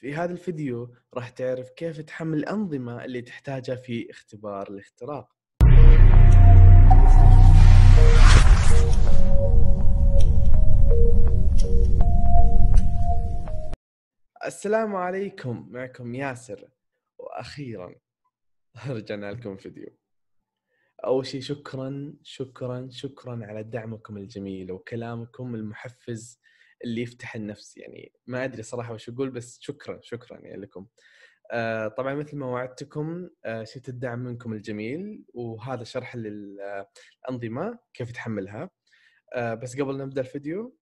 في هذا الفيديو راح تعرف كيف تحمل الأنظمة اللي تحتاجها في اختبار الاختراق السلام عليكم معكم ياسر وأخيرا رجعنا لكم فيديو أول شيء شكرا شكرا شكرا على دعمكم الجميل وكلامكم المحفز اللي يفتح النفس يعني ما ادري صراحه وش اقول بس شكرا شكرا يعني لكم آه طبعا مثل ما وعدتكم آه شفت الدعم منكم الجميل وهذا شرح للانظمه كيف تحملها آه بس قبل نبدا الفيديو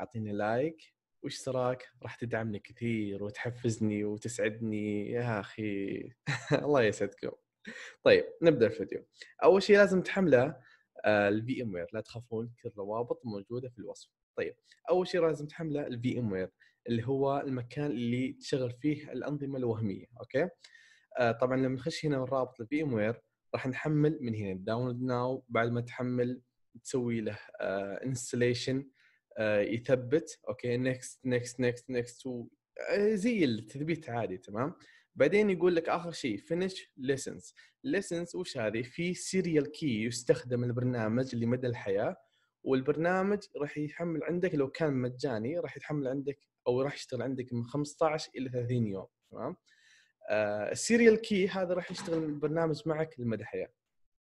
اعطيني لايك وش راح تدعمني كثير وتحفزني وتسعدني يا اخي الله يسعدكم طيب نبدا الفيديو اول شيء لازم تحمله الفي ام وير لا تخافون كل الروابط موجوده في الوصف طيب اول شيء لازم تحمله الفي ام وير اللي هو المكان اللي تشغل فيه الانظمه الوهميه اوكي آه طبعا لما نخش هنا من رابط الفي ام وير راح نحمل من هنا داونلود ناو بعد ما تحمل تسوي له انستليشن آه آه يثبت اوكي نكست نكست نكست نكست زي التثبيت عادي تمام بعدين يقول لك اخر شيء فينش ليسنس ليسنس وش هذه في سيريال كي يستخدم البرنامج لمدى الحياه والبرنامج راح يحمل عندك لو كان مجاني راح يتحمل عندك او راح يشتغل عندك من 15 الى 30 يوم تمام آه، السيريال كي هذا راح يشتغل البرنامج معك لمدى حياه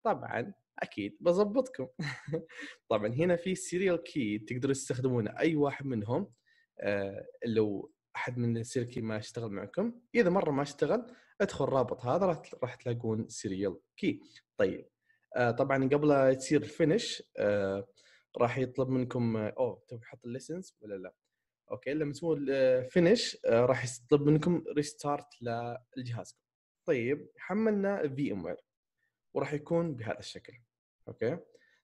طبعا اكيد بظبطكم طبعا هنا في سيريال كي تقدروا تستخدمونه اي واحد منهم آه لو احد من السيريال كي ما اشتغل معكم اذا مره ما اشتغل ادخل الرابط هذا راح تلاقون سيريال كي طيب آه طبعا قبل تصير الفينش آه راح يطلب منكم او تو حط الليسنز ولا لا اوكي لما تسوون فينش آه، آه، راح يطلب منكم ريستارت لجهازكم طيب حملنا في ام وير وراح يكون بهذا الشكل اوكي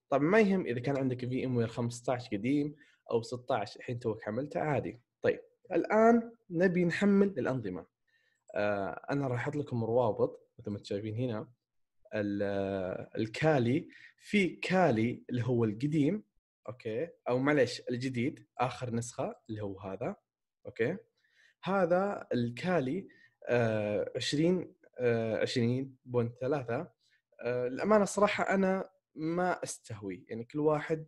طبعا ما يهم اذا كان عندك في ام وير 15 قديم او 16 الحين توك حملته عادي طيب الان نبي نحمل الانظمه آه، انا راح احط لكم روابط مثل ما شايفين هنا الكالي في كالي اللي هو القديم اوكي او معلش الجديد اخر نسخه اللي هو هذا اوكي هذا الكالي آه 20 آه 20.3 آه الامانه الصراحه انا ما استهوي يعني كل واحد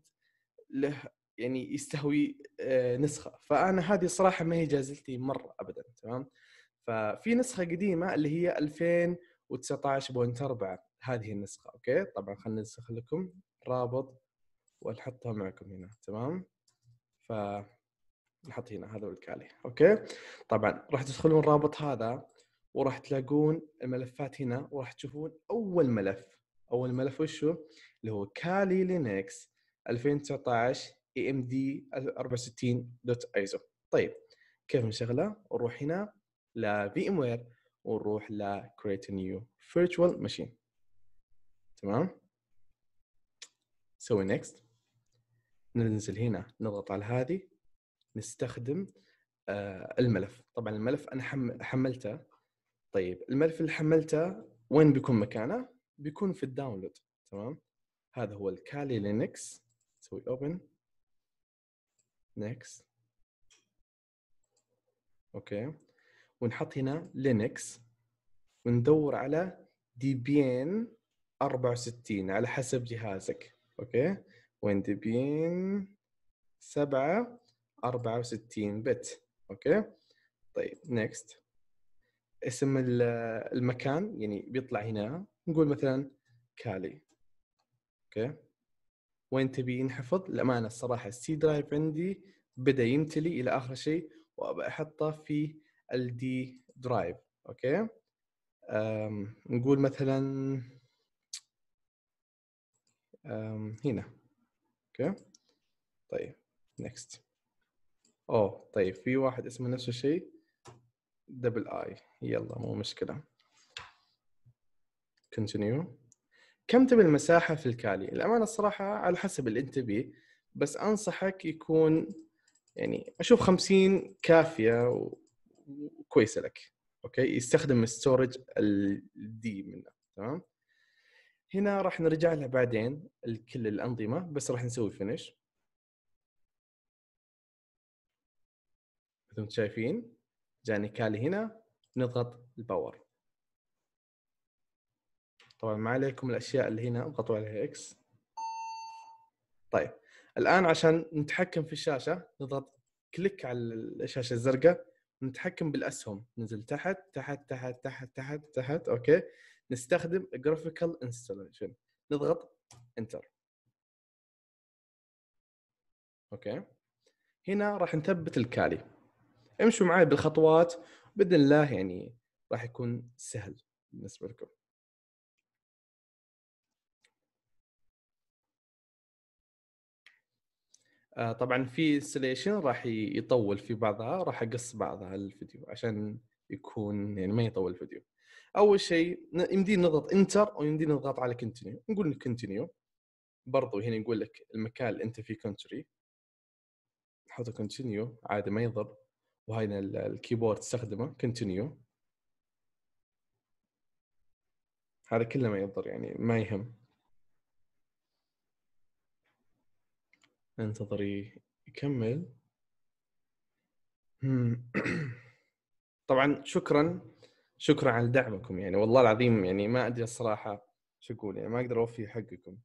له يعني يستهوي آه نسخه فانا هذه صراحه ما هي جازلتي مره ابدا تمام ففي نسخه قديمه اللي هي 2019.4 هذه النسخه اوكي طبعا خلنا ننسخ لكم رابط ونحطها معكم هنا تمام ف نحط هنا هذا الكالي اوكي طبعا راح تدخلون الرابط هذا وراح تلاقون الملفات هنا وراح تشوفون اول ملف اول ملف وشو اللي هو كالي لينكس 2019 اي ام دي 64.iso طيب كيف نشغله نروح هنا ل في ام وير ونروح ل create نيو virtual ماشين تمام سوي نيكست ننزل هنا نضغط على هذه نستخدم آه، الملف طبعا الملف انا حملته طيب الملف اللي حملته وين بيكون مكانه بيكون في الداونلود تمام هذا هو الكالي لينكس نسوي اوبن نيكس اوكي ونحط هنا لينكس وندور على ديبين 64 على حسب جهازك اوكي ويندبين سبعة أربعة وستين بت أوكي طيب نيكست اسم المكان يعني بيطلع هنا نقول مثلا كالي أوكي وين تبي ينحفظ؟ الأمانة الصراحة السي درايف عندي بدأ يمتلي إلى آخر شيء وأبى أحطه في الدي درايف أوكي أم نقول مثلا أم هنا اوكي طيب نكست اوه طيب في واحد اسمه نفس الشيء دبل اي يلا مو مشكله كونتينيو كم تبي المساحه في الكالي الامانه الصراحه على حسب اللي انت بيه بس انصحك يكون يعني اشوف 50 كافيه وكويسه لك اوكي يستخدم الستورج الدي منه تمام هنا راح نرجع لها بعدين كل الانظمه بس راح نسوي فينش مثل ما شايفين جاني كالي هنا نضغط الباور طبعا ما عليكم الاشياء اللي هنا اضغطوا عليها اكس طيب الان عشان نتحكم في الشاشه نضغط كليك على الشاشه الزرقاء نتحكم بالاسهم ننزل تحت تحت تحت تحت تحت تحت اوكي نستخدم جرافيكال انستليشن نضغط انتر اوكي هنا راح نثبت الكالي امشوا معي بالخطوات باذن الله يعني راح يكون سهل بالنسبه لكم آه طبعا في انستليشن راح يطول في بعضها راح اقص بعضها الفيديو عشان يكون يعني ما يطول الفيديو اول شيء يمدينا نضغط انتر او نضغط على كونتينيو نقول كونتينيو برضو هنا يقول لك المكان اللي انت فيه كونتري نحط كونتينيو عادي ما يضر وهنا الكيبورد تستخدمه كونتينيو هذا كله ما يضر يعني ما يهم انتظري يكمل طبعا شكرا شكرا على دعمكم يعني والله العظيم يعني ما ادري الصراحه شو اقول يعني ما اقدر اوفي حقكم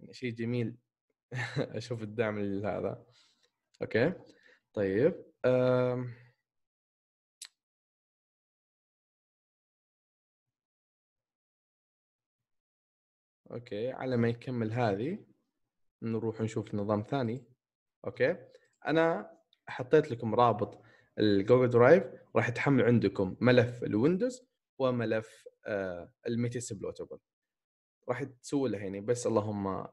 يعني شيء جميل اشوف الدعم هذا اوكي طيب أم... اوكي على ما يكمل هذه نروح نشوف نظام ثاني اوكي انا حطيت لكم رابط الجوجل درايف راح تحمل عندكم ملف الويندوز وملف آه، الميتيس بلوتبل راح تسوي له يعني بس اللهم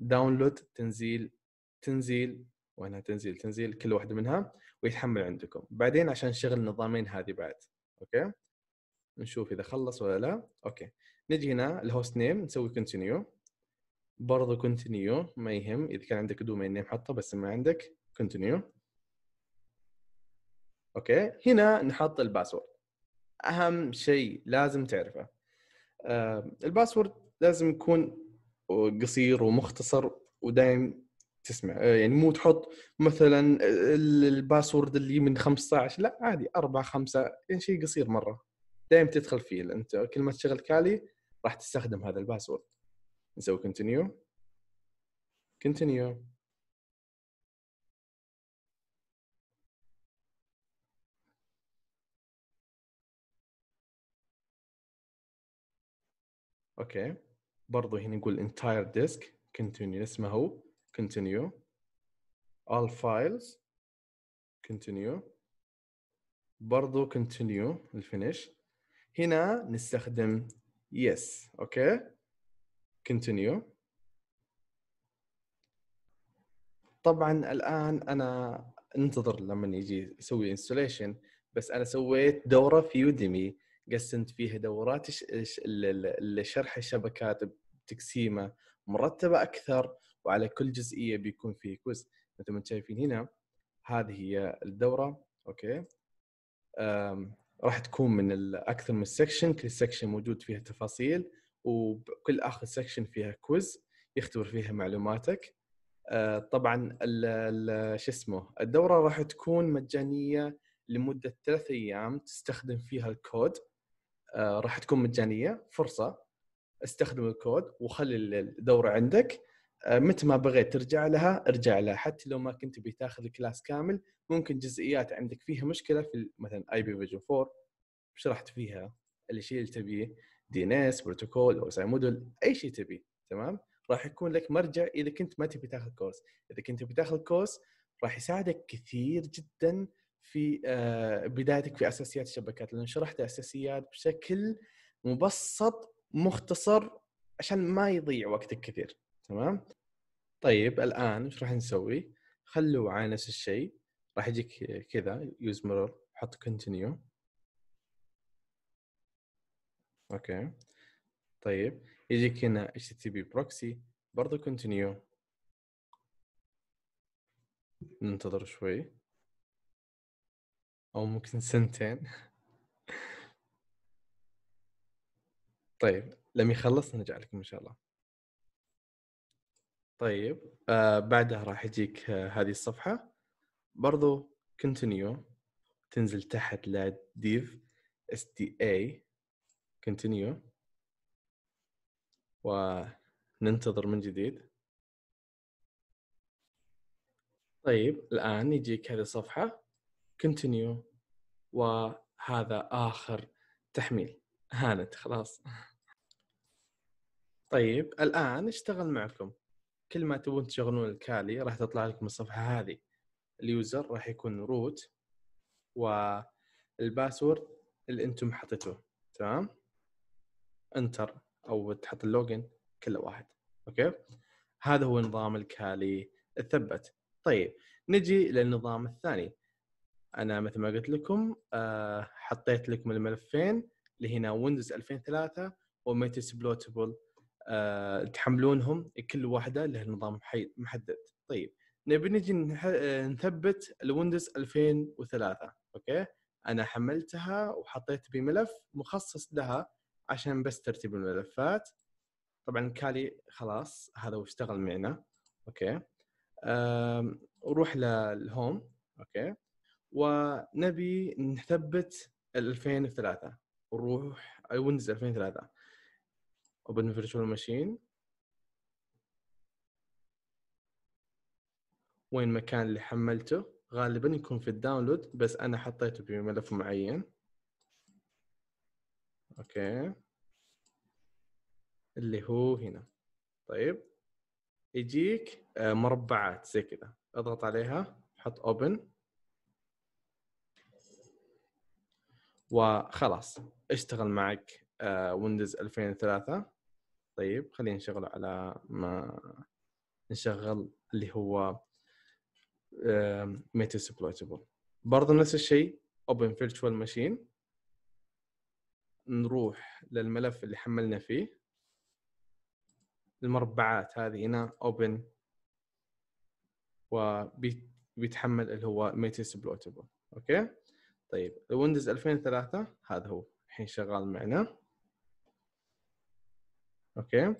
داونلود تنزيل تنزيل وهنا تنزيل تنزيل كل واحده منها ويتحمل عندكم بعدين عشان شغل النظامين هذه بعد اوكي نشوف اذا خلص ولا لا اوكي نجي هنا الهوست نيم نسوي كونتينيو برضه كونتينيو ما يهم اذا كان عندك دومين نيم حطه بس ما عندك كونتينيو اوكي هنا نحط الباسورد اهم شيء لازم تعرفه الباسورد لازم يكون قصير ومختصر ودايم تسمع آه، يعني مو تحط مثلا الباسورد اللي من 15 لا عادي 4 5 يعني شيء قصير مره دايم تدخل فيه انت كل ما تشغل كالي راح تستخدم هذا الباسورد نسوي كونتينيو كونتينيو اوكي برضه هنا نقول entire disk continue اسمه هو continue all files continue برضه continue الفينش هنا نستخدم yes اوكي continue طبعا الان انا انتظر لما يجي يسوي installation بس انا سويت دوره في يوديمي قسمت فيها دورات شرح الشبكات بتقسيمه مرتبه اكثر وعلى كل جزئيه بيكون فيه كويز مثل ما شايفين هنا هذه هي الدوره اوكي راح تكون من اكثر من سكشن كل سكشن موجود فيها تفاصيل وكل اخر سكشن فيها كويز يختبر فيها معلوماتك آه، طبعا شو اسمه الدوره راح تكون مجانيه لمده ثلاث ايام تستخدم فيها الكود آه، راح تكون مجانيه فرصه استخدم الكود وخلي الدوره عندك آه، متى ما بغيت ترجع لها ارجع لها حتى لو ما كنت بتاخذ الكلاس كامل ممكن جزئيات عندك فيها مشكله في مثلا اي بي فيجن 4 شرحت فيها الشيء اللي تبيه دي ان اس بروتوكول او ساي موديل اي شيء تبيه تمام راح يكون لك مرجع اذا كنت ما تبي تاخذ كورس اذا كنت تبي تاخذ كورس راح يساعدك كثير جدا في آه، بدايتك في اساسيات الشبكات لان شرحت اساسيات بشكل مبسط مختصر عشان ما يضيع وقتك كثير تمام طيب الان ايش راح نسوي خلوا على نفس الشيء راح يجيك كذا يوز مرور حط كونتينيو اوكي طيب يجيك هنا HTTP proxy برضه كونتينيو ننتظر شوي او ممكن سنتين طيب لما يخلص نرجع لكم ان شاء الله طيب آه بعدها راح يجيك آه هذه الصفحه برضو كونتينيو تنزل تحت لا div اس دي اي كونتينيو وننتظر من جديد طيب الان يجيك هذه الصفحه كونتينيو وهذا اخر تحميل هانت خلاص طيب الان اشتغل معكم كل ما تبون تشغلون الكالي راح تطلع لكم الصفحه هذه اليوزر راح يكون روت والباسورد اللي انتم حطيتوه تمام انتر او تحط اللوجن كله واحد اوكي هذا هو نظام الكالي الثبت طيب نجي للنظام الثاني انا مثل ما قلت لكم آه، حطيت لكم الملفين اللي هنا ويندوز 2003 وميتس بلوتبل تحملونهم كل واحده لها نظام محدد طيب نبي نجي آه، نثبت الويندوز 2003 اوكي انا حملتها وحطيت بملف مخصص لها عشان بس ترتيب الملفات طبعا كالي خلاص هذا واشتغل معنا اوكي روح للهوم اوكي ونبي نثبت 2003 ونروح ويندوز 2003 اوبن فيرتشوال ماشين وين المكان اللي حملته غالبا يكون في الداونلود بس انا حطيته في ملف معين اوكي اللي هو هنا طيب يجيك آه، مربعات زي كذا اضغط عليها حط اوبن وخلاص اشتغل معك ويندوز آه، 2003 طيب خلينا نشغله على ما نشغل اللي هو ميتا سبلوتبل برضه نفس الشيء اوبن فيرتشوال ماشين نروح للملف اللي حملنا فيه المربعات هذه هنا اوبن وبيتحمل اللي هو ميتس بلوتبل اوكي طيب ويندوز 2003 هذا هو الحين شغال معنا اوكي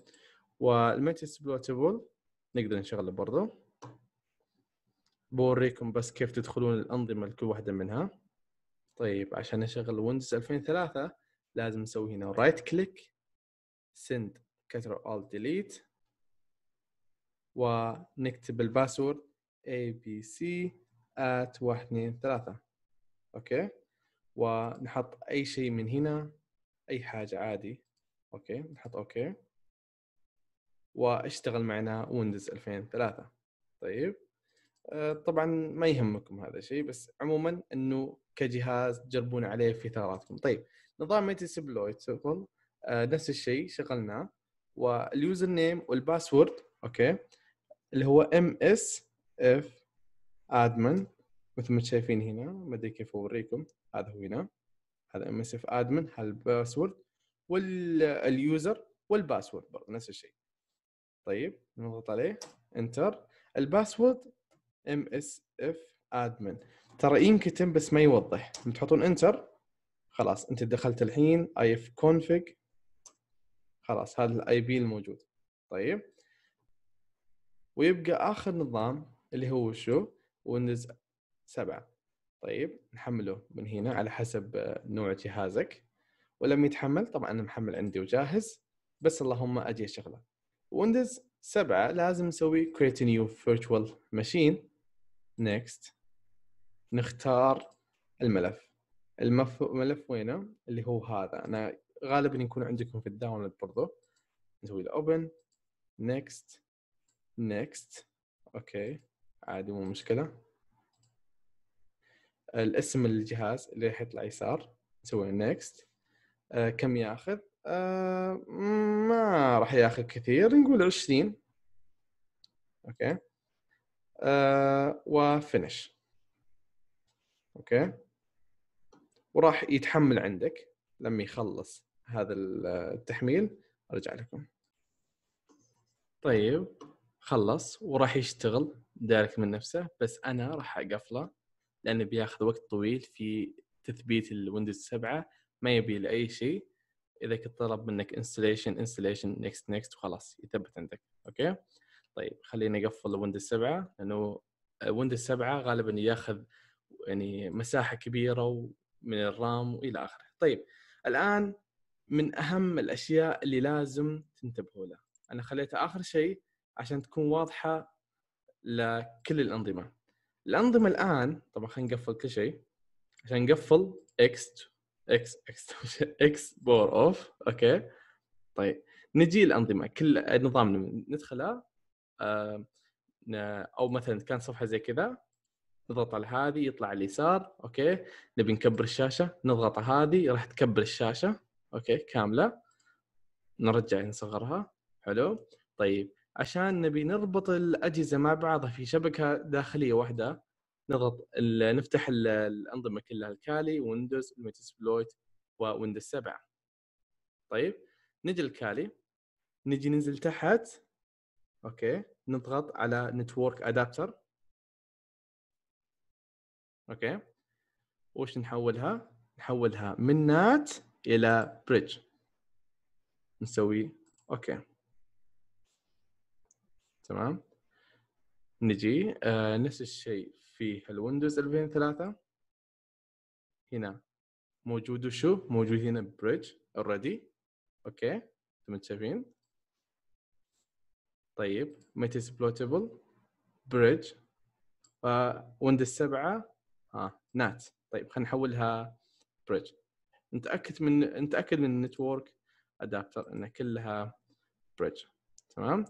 والميت اكسبلوتبل نقدر نشغله برضه بوريكم بس كيف تدخلون الانظمه لكل واحده منها طيب عشان نشغل ويندوز 2003 لازم نسوي هنا رايت كليك سند كتر اول ديليت ونكتب الباسورد abc at 1 2 3 اوكي ونحط اي شيء من هنا اي حاجه عادي اوكي نحط اوكي واشتغل معنا ويندوز 2003 طيب آه، طبعا ما يهمكم هذا الشيء بس عموما انه كجهاز تجربون عليه في ثغراتكم طيب نظام ميتي سبلويت سيمبل آه، نفس الشيء شغلناه واليوزر نيم والباسورد اوكي اللي هو ام اس اف ادمن مثل ما شايفين هنا ما ادري كيف اوريكم هذا هو هنا هذا ام اس اف ادمن الباسورد واليوزر والباسورد برضه نفس الشيء طيب نضغط عليه انتر الباسورد ام اس اف ادمن ترى ينكتم بس ما يوضح تحطون انتر خلاص انت دخلت الحين اي اف كونفج خلاص هذا الاي بي الموجود طيب ويبقى اخر نظام اللي هو شو ويندوز سبعة طيب نحمله من هنا على حسب آه، نوع جهازك ولما يتحمل طبعا انا محمل عندي وجاهز بس اللهم اجي اشغله ويندوز 7 لازم نسوي create a new virtual machine next نختار الملف الملف وينه اللي هو هذا انا غالبا يكون عندكم في الداونلود برضو نسوي له open next next اوكي عادي مو مشكله الاسم الجهاز اللي يطلع يسار نسوي نيكست آه كم ياخذ آه ما راح ياخذ كثير نقول 20 اوكي آه وفينش اوكي وراح يتحمل عندك لما يخلص هذا التحميل ارجع لكم طيب خلص وراح يشتغل دارك من نفسه بس انا راح اقفله لانه بياخذ وقت طويل في تثبيت الويندوز 7 ما يبي لاي شيء اذا طلب منك انستليشن انستليشن نكست نكست وخلاص يثبت عندك اوكي طيب خليني اقفل ويندوز 7 لانه ويندوز 7 غالبا ياخذ يعني مساحه كبيره من الرام والى اخره طيب الان من اهم الاشياء اللي لازم تنتبهوا لها انا خليتها اخر شيء عشان تكون واضحه لكل الانظمه الانظمه الان طبعا خلينا نقفل كل شيء عشان نقفل اكس اكس اكس اكس بور اوف اوكي طيب نجي الانظمه كل نظام ندخله او مثلا كان صفحه زي كذا نضغط على هذه يطلع على اليسار اوكي نبي نكبر الشاشه نضغط على هذه راح تكبر الشاشه اوكي كامله نرجع نصغرها حلو طيب عشان نبي نربط الاجهزه مع بعضها في شبكه داخليه واحده نضغط نفتح الانظمه كلها الكالي ويندوز الميتسبلويت وويندوز 7 طيب نجي الكالي نجي ننزل تحت اوكي نضغط على نتورك ادابتر اوكي وش نحولها نحولها من نات الى بريدج نسوي اوكي تمام نجي آه نفس الشيء في الويندوز 2003 هنا موجود شو موجود هنا بريدج اوريدي اوكي انتم شايفين طيب ميت بلوتبل بريدج ويندوز 7 اه نات طيب خلينا نحولها بريدج نتاكد من نتاكد من النتورك ادابتر ان كلها بريدج تمام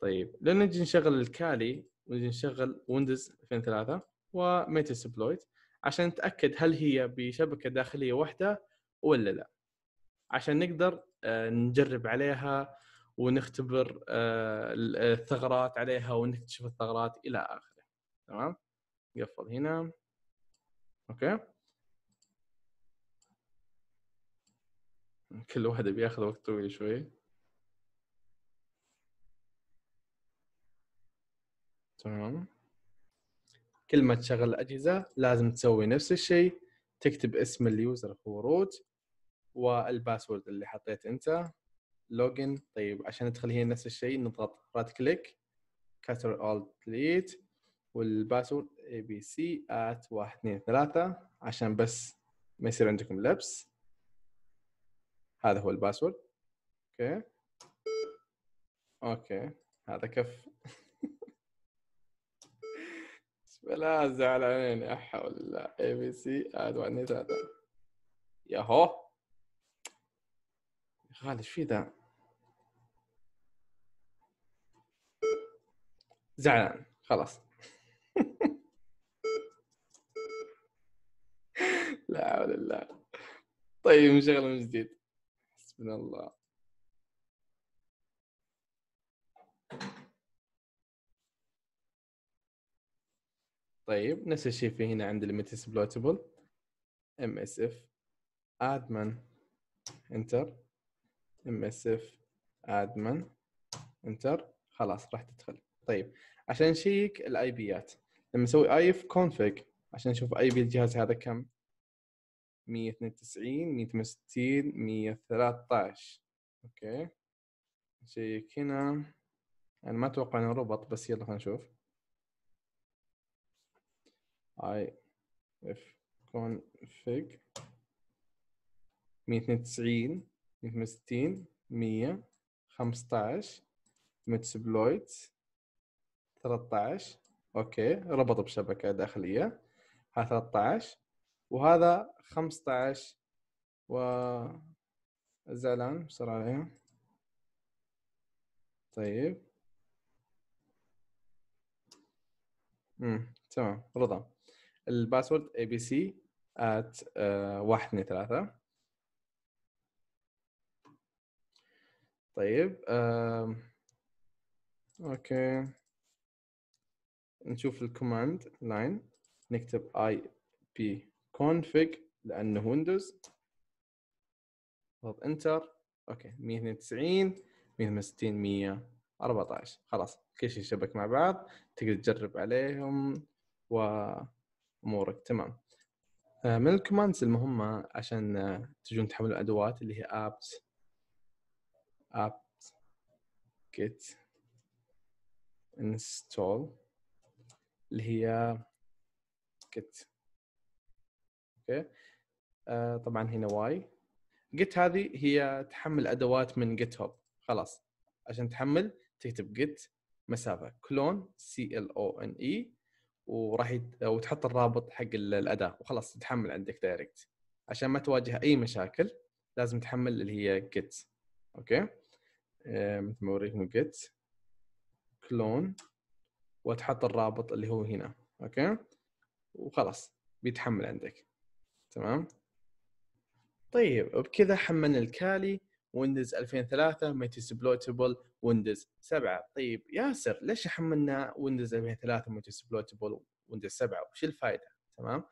طيب لو نجي نشغل الكالي ونجي نشغل ويندوز 2003 وميتا سبلويت عشان نتاكد هل هي بشبكه داخليه واحده ولا لا عشان نقدر آه، نجرب عليها ونختبر آه، الثغرات عليها ونكتشف الثغرات الى اخره تمام قفل هنا اوكي كل واحد بياخذ وقت طويل شوي تمام كل ما تشغل الاجهزه لازم تسوي نفس الشيء تكتب اسم اليوزر هو روت والباسورد اللي حطيت انت لوجن طيب عشان ندخل هنا نفس الشيء نضغط رايت كليك كاتر اول ديليت والباسورد اي بي سي ات واحد اثنين ثلاثة عشان بس ما يصير عندكم لبس هذا هو الباسورد اوكي اوكي هذا كف لا زعلانين يا حول اي بي سي اد 1 ياهو يا هو غالي ايش في ذا؟ زعلان خلاص لا حول الله طيب نشغله من جديد حسبنا الله طيب نفس الشيء في هنا عند اف ادمن msf admin اس اف admin انتر خلاص راح تدخل طيب عشان نشيك الاي بيات لما نسوي اي اف كونفج عشان نشوف اي بي الجهاز هذا كم 192 168 113 اوكي نشيك هنا انا ما اتوقع انه ربط بس يلا خلينا نشوف اي اف config 192 160 100 15 متسبلويت 13 اوكي ربط بشبكه داخليه ها 13 وهذا 15 و زعلان بسرعه عليهم طيب امم تمام رضا الباسورد اي بي سي ات 1 طيب آه. اوكي نشوف الكوماند لاين نكتب اي بي config لانه ويندوز اضغط انتر اوكي 192 160 114 خلاص كل شيء شبك مع بعض تقدر تجرب عليهم و امورك تمام آه، من الكوماندز المهمه عشان آه، تجون تحملوا الادوات اللي هي apt apt git install اللي هي git اوكي آه، طبعا هنا واي git هذه هي تحمل ادوات من جيت هوب خلاص عشان تحمل تكتب git مسافه كلون c l o n e وراح يت... وتحط الرابط حق الاداه وخلاص تحمل عندك دايركت عشان ما تواجه اي مشاكل لازم تحمل اللي هي جيت اوكي آه، مثل ما اوريكم جيت كلون وتحط الرابط اللي هو هنا اوكي وخلاص بيتحمل عندك تمام طيب وبكذا حملنا الكالي ويندوز 2003 ميتس بلوتبل ويندوز 7 طيب ياسر ليش حملنا ويندوز 2003 ميتس بلوتبل ويندوز 7 وش الفائده تمام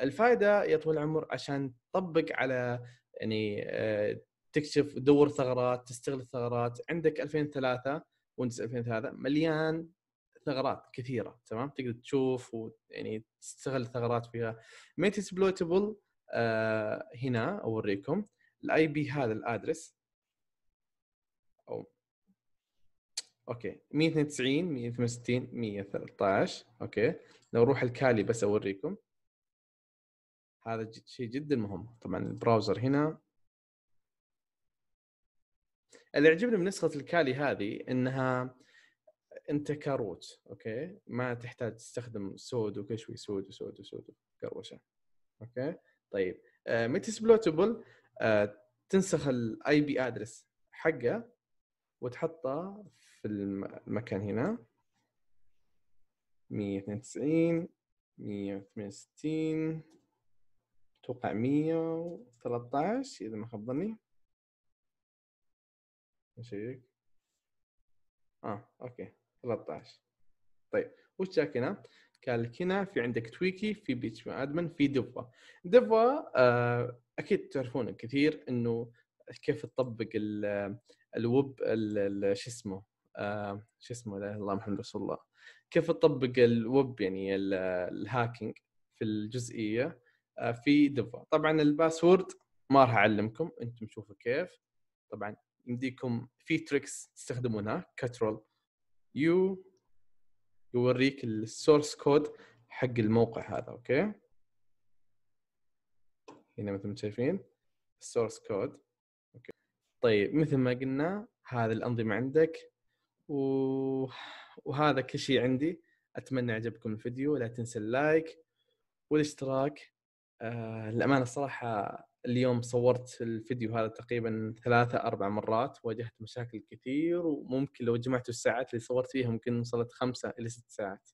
الفائده يا طويل العمر عشان تطبق على يعني آه، تكشف دور ثغرات تستغل الثغرات عندك 2003 ويندوز 2003 مليان ثغرات كثيره تمام تقدر تشوف ويعني تستغل ثغرات فيها ميت اسبلوتبل آه هنا اوريكم الاي بي هذا الادرس اوكي 192 168 113 اوكي لو اروح الكالي بس اوريكم هذا شيء جدا مهم طبعا البراوزر هنا اللي عجبني من نسخه الكالي هذه انها انت كروت اوكي ما تحتاج تستخدم سود وكل شوي سود وسود وسود قروشه اوكي طيب آه، متى سبلوتبل آه، تنسخ الاي بي ادرس حقه وتحطه في المكان هنا مية اثنين وتسعين مية وثمانية وستين توقع مية إذا ما خاب ظني نشيك آه أوكي 13 طيب وش جاك هنا؟ قال لك هنا في عندك تويكي في بيتش ادمن في دفا دفا آه اكيد تعرفون كثير انه كيف تطبق الويب شو اسمه آه شو اسمه لا الله محمد رسول الله كيف تطبق الويب يعني الهاكينج في الجزئيه آه في دفا طبعا الباسورد ما راح اعلمكم انتم شوفوا كيف طبعا يمديكم في تريكس تستخدمونها كترول يو يوريك السورس كود حق الموقع هذا اوكي هنا مثل ما شايفين السورس كود اوكي طيب مثل ما قلنا هذه الانظمه عندك و... وهذا كل شيء عندي اتمنى عجبكم الفيديو لا تنسى اللايك والاشتراك آه الامانه الصراحه اليوم صورت الفيديو هذا تقريبا ثلاثة أربع مرات واجهت مشاكل كثير وممكن لو جمعت الساعات اللي صورت فيها ممكن وصلت خمسة إلى ست ساعات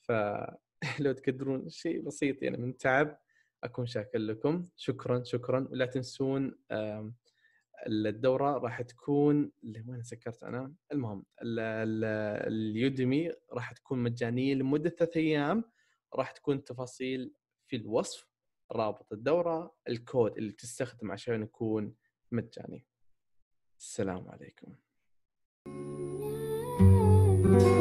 فلو تقدرون شيء بسيط يعني من تعب أكون شاكر لكم شكرا شكرا ولا تنسون آه الدوره راح تكون اللي وين سكرت انا المهم اليودمي راح تكون مجانيه لمده ثلاثة ايام راح تكون تفاصيل في الوصف رابط الدوره الكود اللي تستخدم عشان يكون مجاني السلام عليكم thank you